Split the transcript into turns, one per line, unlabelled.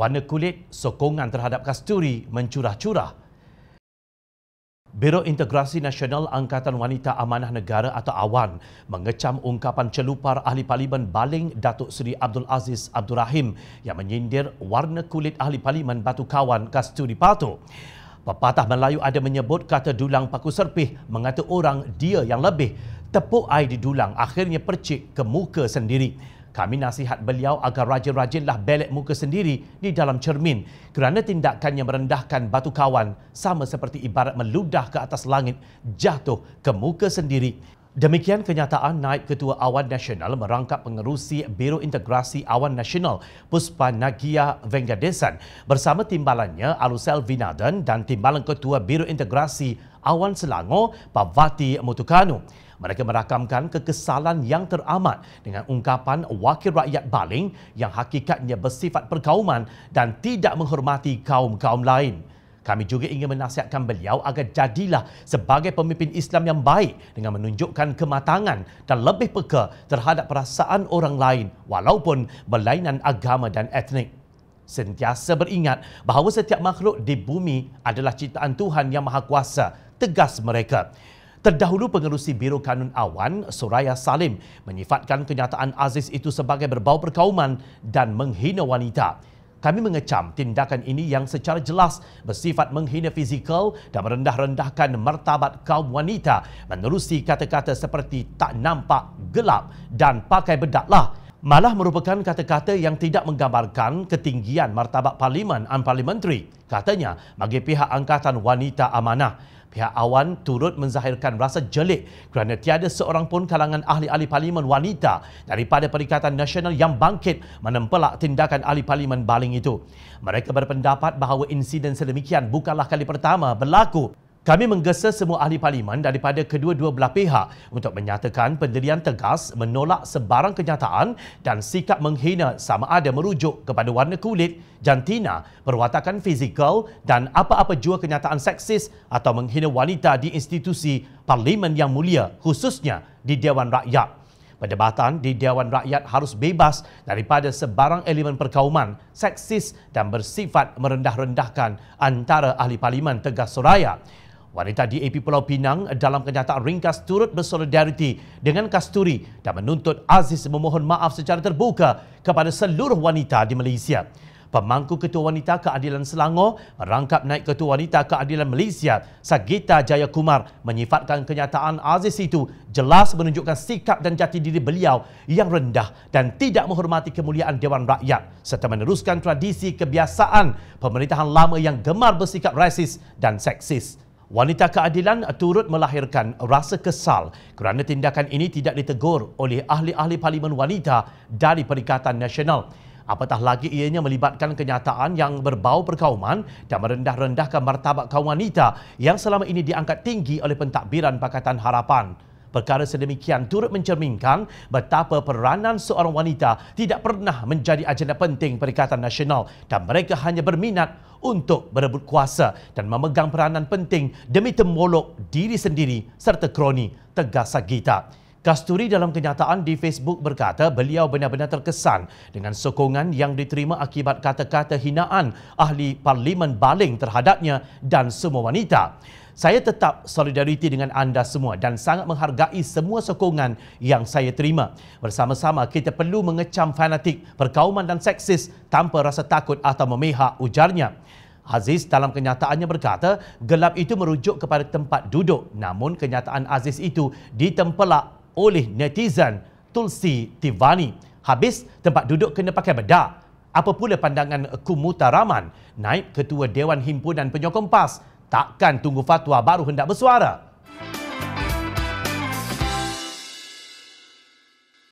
warna kulit, sokongan terhadap kasturi mencurah-curah. Biro Integrasi Nasional Angkatan Wanita Amanah Negara atau AWAN mengecam ungkapan celupar Ahli Parlimen Baling Datuk Seri Abdul Aziz Abdul Rahim yang menyindir warna kulit Ahli Parlimen Batu Kawan Kasturi Patu. Pepatah Melayu ada menyebut kata dulang paku serpih mengata orang dia yang lebih. Tepuk air di dulang akhirnya percik ke muka sendiri. Kami nasihat beliau agar rajin-rajinlah belek muka sendiri di dalam cermin kerana tindakannya merendahkan batu kawan sama seperti ibarat meludah ke atas langit jatuh ke muka sendiri. Demikian kenyataan naib Ketua Awan Nasional merangkap pengerusi Biro Integrasi Awan Nasional Puspa Nagia Vengadesan bersama timbalannya Alusel Vinaden dan timbalan Ketua Biro Integrasi Awan Selangor, Pavati Motukanu. Mereka merakamkan kekesalan yang teramat dengan ungkapan wakil rakyat Baling yang hakikatnya bersifat perkauman dan tidak menghormati kaum-kaum lain. Kami juga ingin menasihatkan beliau agar jadilah sebagai pemimpin Islam yang baik dengan menunjukkan kematangan dan lebih peka terhadap perasaan orang lain walaupun berlainan agama dan etnik. Sentiasa beringat bahawa setiap makhluk di bumi adalah ciptaan Tuhan yang Maha Kuasa tegas mereka. Terdahulu pengerusi Biro Kanun Awan, Suraya Salim, menyifatkan kenyataan Aziz itu sebagai berbau perkauman dan menghina wanita. Kami mengecam tindakan ini yang secara jelas bersifat menghina fizikal dan merendah-rendahkan martabat kaum wanita menerusi kata-kata seperti tak nampak, gelap dan pakai bedaklah. Malah merupakan kata-kata yang tidak menggambarkan ketinggian martabat parlimen dan parlimenteri. Katanya bagi pihak Angkatan Wanita Amanah pihak awan turut menzahirkan rasa jelik kerana tiada seorang pun kalangan ahli-ahli parlimen wanita daripada Perikatan Nasional yang bangkit menempelak tindakan ahli parlimen baling itu. Mereka berpendapat bahawa insiden sedemikian bukanlah kali pertama berlaku kami menggesa semua ahli parlimen daripada kedua-dua belah pihak untuk menyatakan pendirian tegas menolak sebarang kenyataan dan sikap menghina sama ada merujuk kepada warna kulit, jantina, perwatakan fizikal dan apa-apa jua kenyataan seksis atau menghina wanita di institusi parlimen yang mulia khususnya di Dewan Rakyat. Perdebatan di Dewan Rakyat harus bebas daripada sebarang elemen perkauman, seksis dan bersifat merendah-rendahkan antara ahli parlimen tegas Suraya. Wanita di AP Pulau Pinang dalam kenyataan ringkas turut bersolidariti dengan Kasturi dan menuntut Aziz memohon maaf secara terbuka kepada seluruh wanita di Malaysia. Pemangku Ketua Wanita Keadilan Selangor merangkap naik Ketua Wanita Keadilan Malaysia Sagita Jayakumar menyifatkan kenyataan Aziz itu jelas menunjukkan sikap dan jati diri beliau yang rendah dan tidak menghormati kemuliaan Dewan Rakyat serta meneruskan tradisi kebiasaan pemerintahan lama yang gemar bersikap rasis dan seksis. Wanita keadilan turut melahirkan rasa kesal kerana tindakan ini tidak ditegur oleh ahli-ahli parlimen wanita dari Perikatan Nasional. Apatah lagi ianya melibatkan kenyataan yang berbau perkauman dan merendah-rendahkan martabat kaum wanita yang selama ini diangkat tinggi oleh pentadbiran Pakatan Harapan. Perkara sedemikian turut mencerminkan betapa peranan seorang wanita tidak pernah menjadi agenda penting Perikatan Nasional dan mereka hanya berminat untuk berebut kuasa dan memegang peranan penting demi temolok diri sendiri serta kroni tegas Sagita. Kasturi dalam kenyataan di Facebook berkata beliau benar-benar terkesan dengan sokongan yang diterima akibat kata-kata hinaan ahli parlimen baling terhadapnya dan semua wanita. Saya tetap solidariti dengan anda semua dan sangat menghargai semua sokongan yang saya terima. Bersama-sama kita perlu mengecam fanatik, perkauman dan seksis tanpa rasa takut atau memihak ujarnya. Aziz dalam kenyataannya berkata, gelap itu merujuk kepada tempat duduk. Namun kenyataan Aziz itu ditempelak oleh netizen Tulsi Tivani. Habis tempat duduk kena pakai bedak. Apa pula pandangan Kumuta Rahman, naib ketua Dewan Himpunan Penyokong PAS, takkan tunggu fatwa baru hendak bersuara?